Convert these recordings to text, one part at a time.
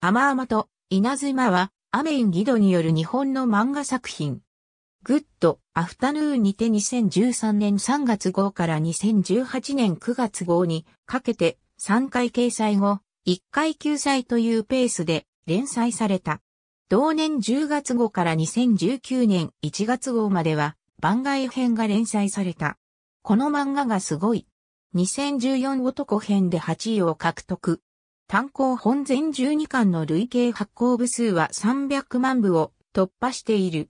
アマアマと稲妻は、アメイン・ギドによる日本の漫画作品。グッド、アフタヌーンにて2013年3月号から2018年9月号にかけて3回掲載後、1回救済というペースで連載された。同年10月号から2019年1月号までは番外編が連載された。この漫画がすごい。2014男編で8位を獲得。単行本全12巻の累計発行部数は300万部を突破している。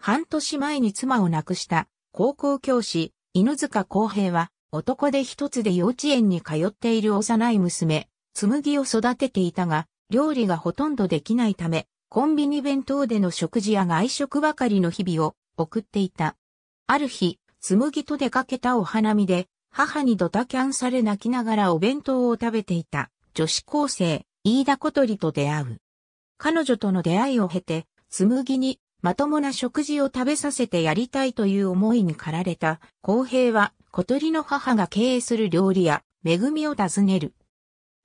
半年前に妻を亡くした高校教師、犬塚公平は男で一つで幼稚園に通っている幼い娘、紬を育てていたが、料理がほとんどできないため、コンビニ弁当での食事や外食ばかりの日々を送っていた。ある日、紬と出かけたお花見で、母にドタキャンされ泣きながらお弁当を食べていた。女子高生、飯田小鳥と出会う。彼女との出会いを経て、紬にまともな食事を食べさせてやりたいという思いに駆られた、公平は小鳥の母が経営する料理屋、恵みを訪ねる。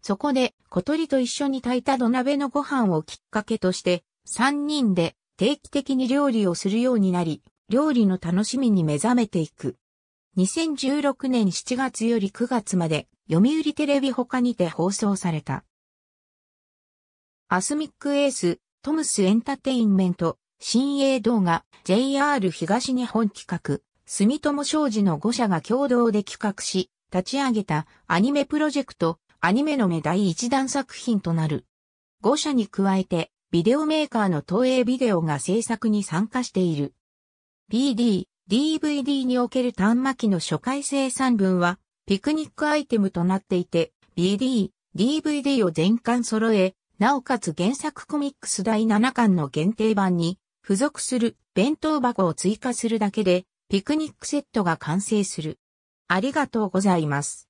そこで小鳥と一緒に炊いた土鍋のご飯をきっかけとして、三人で定期的に料理をするようになり、料理の楽しみに目覚めていく。2016年7月より9月まで読売テレビ他にて放送された。アスミックエース、トムスエンタテインメント、新鋭動画、JR 東日本企画、住友商事の5社が共同で企画し、立ち上げたアニメプロジェクト、アニメの目第一弾作品となる。5社に加えて、ビデオメーカーの東映ビデオが制作に参加している。PD、DVD における端末の初回生産分は、ピクニックアイテムとなっていて、BD、DVD を全巻揃え、なおかつ原作コミックス第7巻の限定版に付属する弁当箱を追加するだけでピクニックセットが完成する。ありがとうございます。